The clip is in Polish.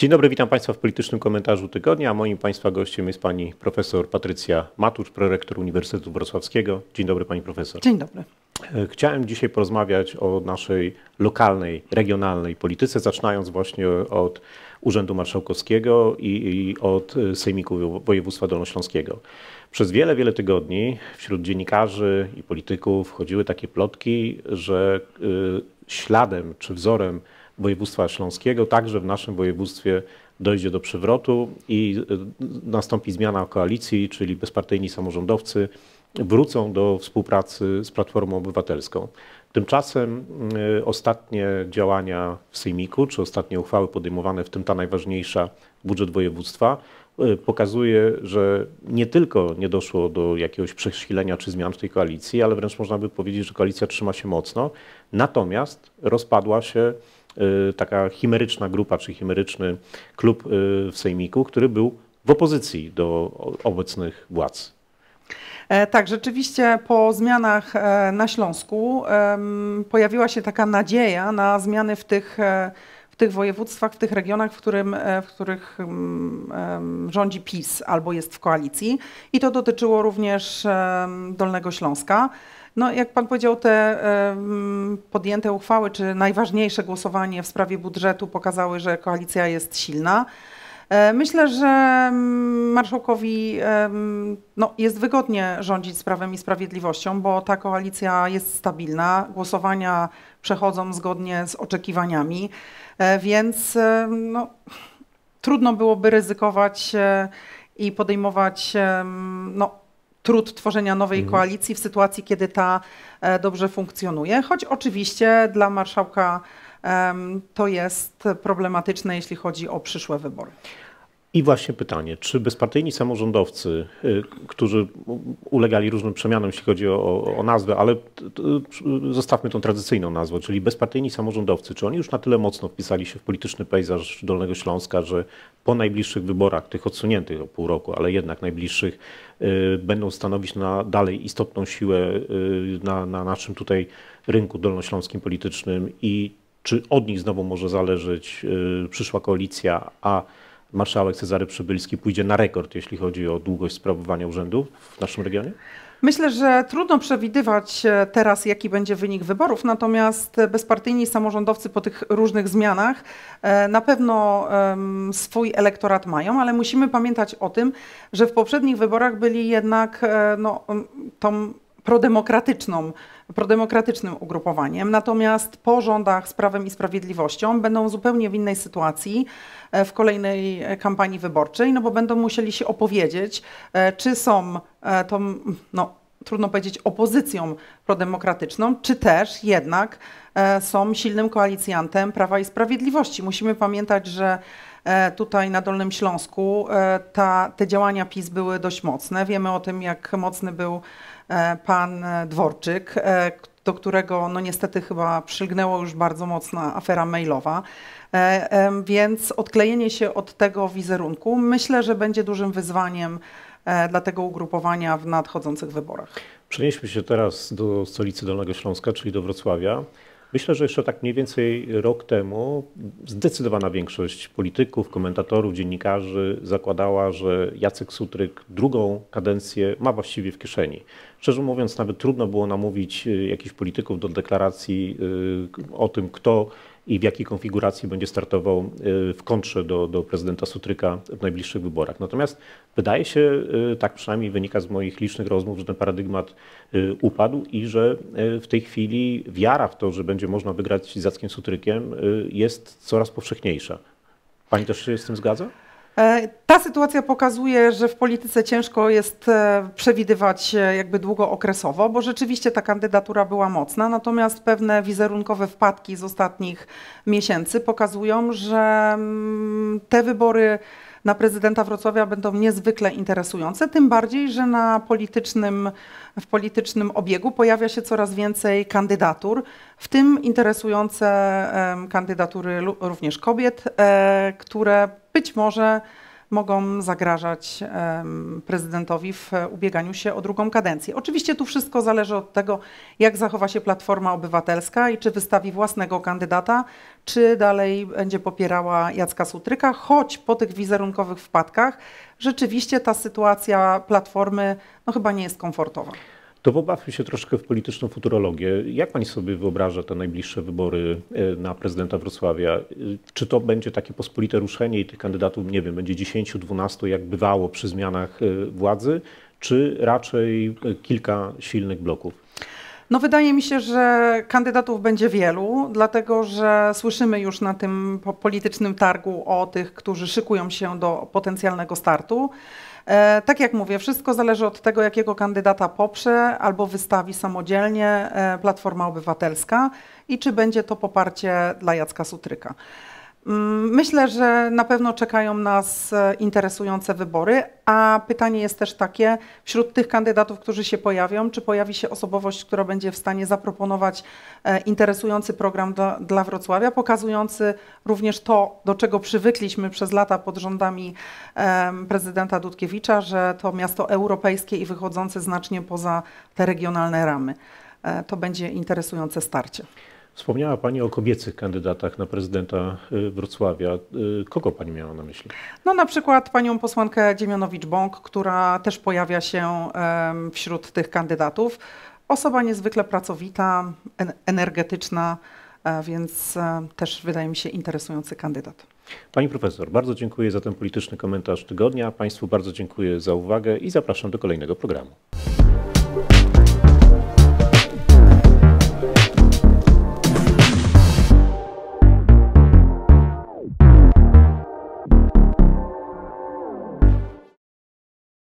Dzień dobry, witam Państwa w politycznym komentarzu tygodnia. Moim Państwa gościem jest pani profesor Patrycja Matusz, prorektor Uniwersytetu Wrocławskiego. Dzień dobry, pani profesor. Dzień dobry. E, chciałem dzisiaj porozmawiać o naszej lokalnej, regionalnej polityce, zaczynając właśnie od Urzędu Marszałkowskiego i, i od e, Sejmiku Województwa Dolnośląskiego. Przez wiele, wiele tygodni wśród dziennikarzy i polityków chodziły takie plotki, że y, śladem czy wzorem województwa śląskiego, także w naszym województwie dojdzie do przywrotu i y, nastąpi zmiana koalicji, czyli bezpartyjni samorządowcy wrócą do współpracy z Platformą Obywatelską. Tymczasem y, ostatnie działania w Sejmiku, czy ostatnie uchwały podejmowane, w tym ta najważniejsza, budżet województwa, y, pokazuje, że nie tylko nie doszło do jakiegoś przesilenia czy zmian w tej koalicji, ale wręcz można by powiedzieć, że koalicja trzyma się mocno, natomiast rozpadła się Y, taka chimeryczna grupa, czy chimeryczny klub y, w Sejmiku, który był w opozycji do obecnych władz. E, tak, rzeczywiście po zmianach e, na Śląsku pojawiła się taka nadzieja na zmiany w tych e, tych województwach, w tych regionach, w, którym, e, w których mm, rządzi PiS albo jest w koalicji. I to dotyczyło również Dolnego Śląska. No, jak pan powiedział, te podjęte uchwały, czy najważniejsze głosowanie w sprawie budżetu pokazały, że koalicja jest silna. E, myślę, że mm, marszałkowi no, jest wygodnie rządzić z Prawem i Sprawiedliwością, bo ta koalicja jest stabilna, głosowania przechodzą zgodnie z oczekiwaniami, e, więc e, no, trudno byłoby ryzykować i podejmować no, trud tworzenia nowej mhm. koalicji w sytuacji, kiedy ta dobrze funkcjonuje, choć oczywiście dla marszałka to jest problematyczne, jeśli chodzi o przyszłe wybory. I właśnie pytanie, czy bezpartyjni samorządowcy, y, którzy ulegali różnym przemianom, jeśli chodzi o, o, nazwę, ale zostawmy tą tradycyjną nazwę, czyli bezpartyjni samorządowcy, czy oni już na tyle mocno wpisali się w polityczny pejzaż Dolnego Śląska, że po najbliższych wyborach, tych odsuniętych o pół roku, ale jednak najbliższych, y, będą stanowić na dalej istotną siłę y, na, na naszym tutaj rynku dolnośląskim politycznym i czy od nich znowu może zależeć y, przyszła koalicja, a marszałek Cezary Przybylski pójdzie na rekord, jeśli chodzi o długość sprawowania urzędu w naszym regionie? Myślę, że trudno przewidywać e, teraz, jaki będzie wynik wyborów, natomiast e, bezpartyjni samorządowcy po tych różnych zmianach e, na pewno swój elektorat mają, ale musimy pamiętać o tym, że w poprzednich wyborach byli jednak no, tą prodemokratyczną, prodemokratycznym ugrupowaniem, natomiast po rządach z Prawem i Sprawiedliwością będą zupełnie w innej sytuacji e, w kolejnej kampanii wyborczej, no bo będą musieli się opowiedzieć, e, czy są e, tą, no, trudno powiedzieć, opozycją prodemokratyczną, czy też jednak są silnym koalicjantem Prawa i Sprawiedliwości. Musimy pamiętać, że E, tutaj na Dolnym Śląsku e, ta, te działania PiS były dość mocne. Wiemy o tym, jak mocny był e, pan Dworczyk, do którego no niestety chyba przylgnęła już bardzo mocna afera mailowa. Więc odklejenie się od tego wizerunku myślę, że będzie dużym wyzwaniem dla tego ugrupowania w nadchodzących wyborach. Przenieśmy się teraz do stolicy Dolnego Śląska, czyli do Wrocławia. Myślę, że jeszcze tak mniej więcej rok temu zdecydowana większość polityków, komentatorów, dziennikarzy zakładała, że Jacek Sutryk drugą kadencję ma właściwie w kieszeni. Szczerze mówiąc, nawet trudno było namówić e, jakichś polityków do deklaracji e, o tym, kto i w jakiej konfiguracji będzie startował y, w kontrze do, do prezydenta Sutryka w najbliższych wyborach. Natomiast wydaje się, y, tak przynajmniej wynika z moich licznych rozmów, że ten paradygmat y, upadł i że w tej chwili wiara w to, że będzie można wygrać z Jackiem Sutrykiem jest coraz powszechniejsza. Pani też się z tym zgadza? E, ta sytuacja pokazuje, że w polityce ciężko jest e, przewidywać e, jakby długookresowo, bo rzeczywiście ta kandydatura była mocna, natomiast pewne wizerunkowe wpadki z ostatnich miesięcy pokazują, że mm, te wybory na prezydenta Wrocławia będą niezwykle interesujące, tym bardziej, że na politycznym, w politycznym obiegu pojawia się coraz więcej kandydatur, w tym interesujące kandydatury również kobiet, e, które być może mogą zagrażać prezydentowi w ubieganiu się o drugą kadencję. Oczywiście tu wszystko zależy od tego, jak zachowa się Platforma Obywatelska i czy wystawi własnego kandydata, czy dalej będzie popierała Jacka Sutryka, choć po tych wizerunkowych wpadkach rzeczywiście ta sytuacja Platformy no, chyba nie jest komfortowa to pobawmy się troszkę w polityczną futurologię. Jak pani sobie wyobraża te najbliższe wybory e, na prezydenta Wrocławia? E, czy to będzie takie pospolite ruszenie i tych kandydatów, nie wiem, będzie 10, 12, jak bywało przy zmianach e, władzy, czy raczej kilka silnych bloków? No wydaje mi się, że kandydatów będzie wielu, dlatego że słyszymy już na tym politycznym targu o tych, którzy szykują się do potencjalnego startu. E, tak jak mówię, wszystko zależy od tego, jakiego kandydata poprze albo wystawi samodzielnie e, Platforma Obywatelska i czy będzie to poparcie dla Jacka Sutryka. Mm, myślę, że na pewno czekają nas e, interesujące wybory, a pytanie jest też takie, wśród tych kandydatów, którzy się pojawią, czy pojawi się osobowość, która będzie w stanie zaproponować e, interesujący program dla, dla Wrocławia, pokazujący również to, do czego przywykliśmy przez lata pod rządami prezydenta Dudkiewicza, że to miasto europejskie i wychodzące znacznie poza te regionalne ramy. E, to będzie interesujące starcie. Wspomniała Pani o kobiecych kandydatach na prezydenta y, Wrocławia. Y, kogo Pani miała na myśli? No na przykład Panią posłankę Dziemianowicz-Bąk, która też pojawia się wśród tych kandydatów. Osoba niezwykle pracowita, energetyczna, e, więc e, też wydaje mi się interesujący kandydat. Pani profesor, bardzo dziękuję za ten polityczny komentarz tygodnia. Państwu bardzo dziękuję za uwagę i zapraszam do kolejnego programu.